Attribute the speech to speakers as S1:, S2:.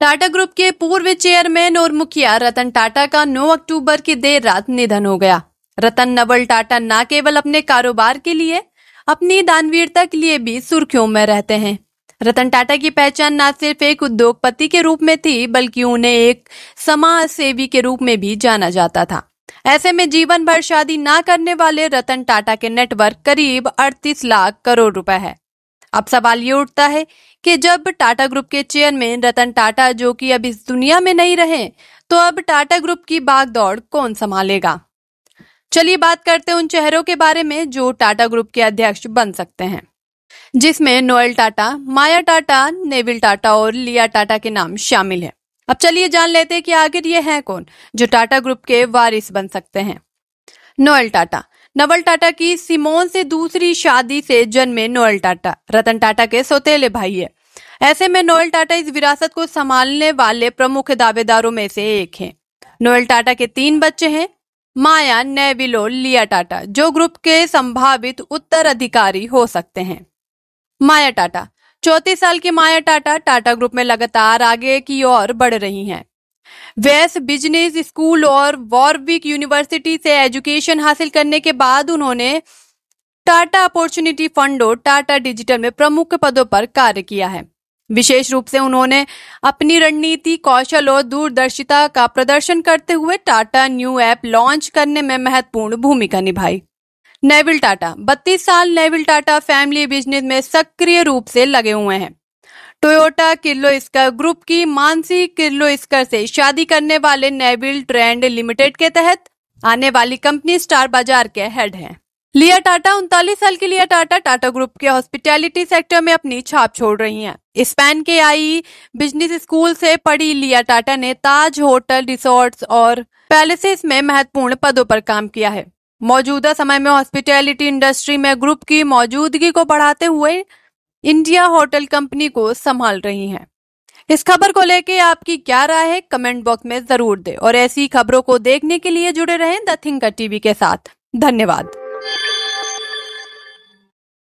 S1: Tata group के पूर्व chairman और मुखिया रतन टाटा का 9 अक्टूबर की देर रात निधन हो गया रतन नवल टाटा न केवल अपने कारोबार के लिए अपनी दानवीरता के लिए भी सुर्खियों में रहते हैं रतन टाटा की पहचान न सिर्फ एक उद्योगपति के रूप में थी बल्कि उन्हें एक समाज सेवी के रूप में भी जाना जाता था ऐसे में जीवन भर शादी ना करने वाले रतन टाटा के नेटवर्क करीब 38 लाख करोड़ रुपए है अब सवाल ये उठता है कि जब टाटा ग्रुप के चेयरमैन रतन टाटा जो कि अब इस दुनिया में नहीं रहे तो अब टाटा ग्रुप की बागदौड़ कौन संभालेगा चलिए बात करते हैं उन चेहरों के बारे में जो टाटा ग्रुप के अध्यक्ष बन सकते हैं जिसमें नोएल टाटा माया टाटा नेविल टाटा और लिया टाटा के नाम शामिल है अब चलिए जान लेते हैं कि आखिर ये हैं कौन जो टाटा ग्रुप के वारिस बन सकते हैं नोएल टाटा नवल टाटा की सिमोन से दूसरी शादी से जन्मे नोएल टाटा रतन टाटा के सौतेले भाई है ऐसे में नोएल टाटा इस विरासत को संभालने वाले प्रमुख दावेदारों में से एक हैं नोएल टाटा के तीन बच्चे हैं माया नेविलो लिया टाटा जो ग्रुप के संभावित उत्तराधिकारी हो सकते हैं माया टाटा चौतीस साल की माया टाटा टाटा ग्रुप में लगातार आगे की ओर बढ़ रही हैं वेस बिजनेस स्कूल और वॉरविक यूनिवर्सिटी से एजुकेशन हासिल करने के बाद उन्होंने टाटा अपॉर्चुनिटी फंड और टाटा डिजिटल में प्रमुख पदों पर कार्य किया है विशेष रूप से उन्होंने अपनी रणनीति कौशल और दूरदर्शिता का प्रदर्शन करते हुए टाटा न्यू ऐप लॉन्च करने में महत्वपूर्ण भूमिका निभाई नेविल टाटा 32 साल नेविल टाटा फैमिली बिजनेस में सक्रिय रूप से लगे हुए हैं टोयोटा स्कर ग्रुप की मानसी स्कर से शादी करने वाले नेविल ट्रेंड लिमिटेड के तहत आने वाली कंपनी स्टार बाजार के हेड है लिया टाटा उनतालीस साल की लिया टाटा टाटा ग्रुप के हॉस्पिटैलिटी सेक्टर में अपनी छाप छोड़ रही हैं। स्पेन के आई बिजनेस स्कूल से पढ़ी लिया टाटा ने ताज होटल रिसोर्ट्स और पैलेसेस में महत्वपूर्ण पदों पर काम किया है मौजूदा समय में हॉस्पिटैलिटी इंडस्ट्री में ग्रुप की मौजूदगी को बढ़ाते हुए इंडिया होटल कंपनी को संभाल रही हैं इस खबर को लेके आपकी क्या राय है कमेंट बॉक्स में जरूर दें और ऐसी खबरों को देखने के लिए जुड़े रहें द थिंकर टीवी के साथ धन्यवाद